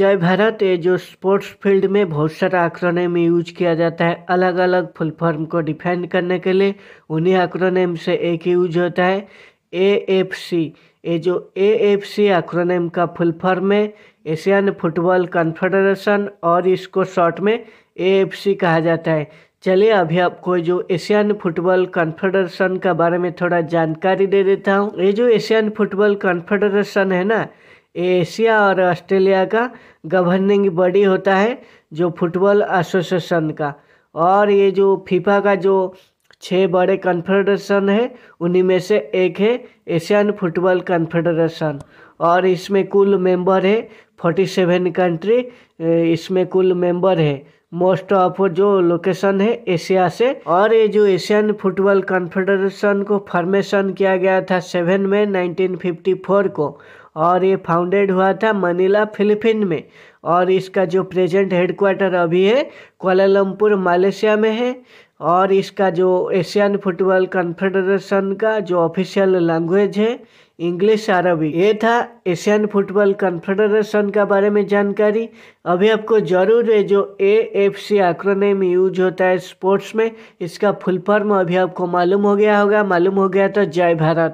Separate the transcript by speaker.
Speaker 1: जय भारत ये जो स्पोर्ट्स फील्ड में बहुत सारा एक्रोनेम यूज किया जाता है अलग अलग फुल फॉर्म को डिफाइन करने के लिए उन्हीं एक्रोनेम से एक यूज होता है ए एफ सी ये जो ए एफ सी एक्रोनेम का फुल फॉर्म है एशियन फुटबॉल कॉन्फेडरेशन और इसको शॉर्ट में ए एफ सी कहा जाता है चलिए अभी आपको जो एशियन फुटबॉल कॉन्फेडरेशन का बारे में थोड़ा जानकारी दे देता हूँ ये जो एशियन फुटबॉल कॉन्फेडरेशन है ना एशिया और ऑस्ट्रेलिया का गवर्निंग बॉडी होता है जो फुटबॉल एसोसिएशन का और ये जो फीफा का जो छः बड़े कन्फेडरेशन है उन्हीं में से एक है एशियन फुटबॉल कन्फेडरेशन और इसमें कुल मेंबर है फोर्टी सेवन कंट्री इसमें कुल मेंबर है मोस्ट ऑफ जो लोकेशन है एशिया से और ये जो एशियन फुटबॉल कन्फेडरेशन को फॉर्मेशन किया गया था सेवन में 1954 को और ये फाउंडेड हुआ था मनीला फिलीपीन में और इसका जो प्रेजेंट हेडक्वार्टर अभी है कोलालमपुर मलेशिया में है और इसका जो एशियन फुटबॉल कन्फेडरेशन का जो ऑफिशियल लैंग्वेज है इंग्लिश अरबी ये था एशियन फुटबॉल कॉन्फेडरेशन का बारे में जानकारी अभी आपको जरूर है जो A F C acronym use होता है स्पोर्ट्स में इसका फुल फॉर्म अभी आपको मालूम हो गया होगा मालूम हो गया तो जय भारत